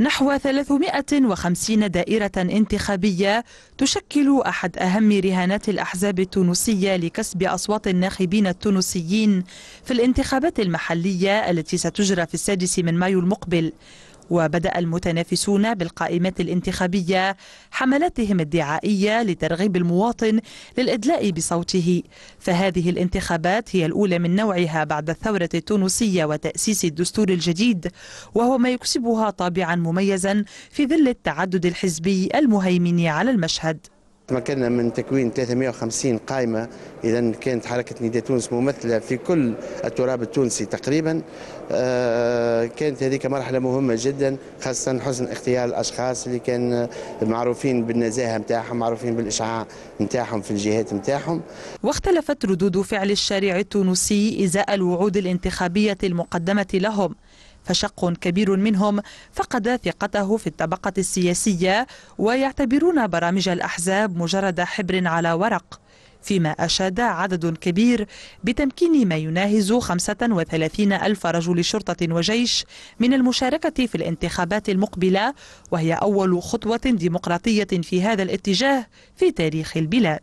نحو 350 دائرة انتخابية تشكل أحد أهم رهانات الأحزاب التونسية لكسب أصوات الناخبين التونسيين في الانتخابات المحلية التي ستجرى في السادس من مايو المقبل وبدأ المتنافسون بالقائمات الانتخابية حملاتهم الدعائية لترغيب المواطن للإدلاء بصوته فهذه الانتخابات هي الأولى من نوعها بعد الثورة التونسية وتأسيس الدستور الجديد وهو ما يكسبها طابعا مميزا في ظل التعدد الحزبي المهيمن على المشهد تمكنا من تكوين 350 قائمة إذا كانت حركة نداء تونس ممثلة في كل التراب التونسي تقريبا آه، كانت هذيك مرحلة مهمة جدا خاصة حسن اختيار الأشخاص اللي كان معروفين بالنزاهة نتاعهم معروفين بالإشعاع نتاعهم في الجهات نتاعهم واختلفت ردود فعل الشارع التونسي إزاء الوعود الانتخابية المقدمة لهم فشق كبير منهم فقد ثقته في الطبقة السياسية ويعتبرون برامج الأحزاب مجرد حبر على ورق فيما أشاد عدد كبير بتمكين ما يناهز 35 ألف رجل شرطة وجيش من المشاركة في الانتخابات المقبلة وهي أول خطوة ديمقراطية في هذا الاتجاه في تاريخ البلاد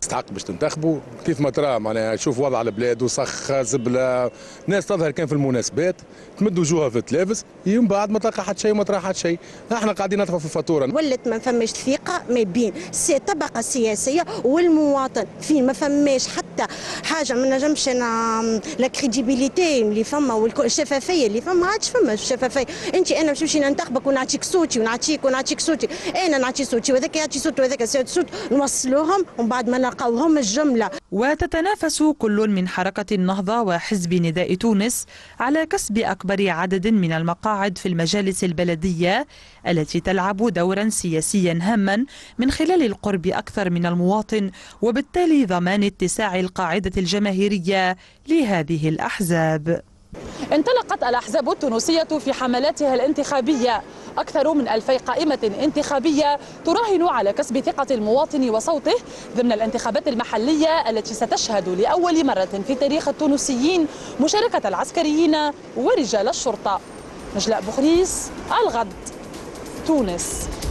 تستحق باش تنتخبوا كيف ما ترى معناها شوف وضع البلاد وسخ زبله ناس تظهر كان في المناسبات تمد وجوها في التلافز يوم بعد ما تلقى حتى شيء وما ترى حتى شيء احنا قاعدين ندفعوا في الفاتوره ولات ما فماش ثقه ما بين الطبقه السياسيه والمواطن فين ما فماش حتى حتى حاجه ما نجمش انا لا كريديبيليتي اللي فما والشفافيه اللي فما عادش فما الشفافيه انت انا باش نمشي ننتخبك ونعطيك صوتي ونعطيك ونعطيك صوتي انا نعطي صوتي وهذاك يعطي صوت وهذاك صوت نوصلوهم ومن بعد ما نلقاوهم الجمله وتتنافس كل من حركه النهضه وحزب نداء تونس على كسب اكبر عدد من المقاعد في المجالس البلديه التي تلعب دورا سياسيا هاما من خلال القرب اكثر من المواطن وبالتالي ضمان اتساع القاعدة الجماهيرية لهذه الأحزاب انطلقت الأحزاب التونسية في حملاتها الانتخابية أكثر من ألفي قائمة انتخابية تراهن على كسب ثقة المواطن وصوته ضمن الانتخابات المحلية التي ستشهد لأول مرة في تاريخ التونسيين مشاركة العسكريين ورجال الشرطة نجلاء بخريس الغد تونس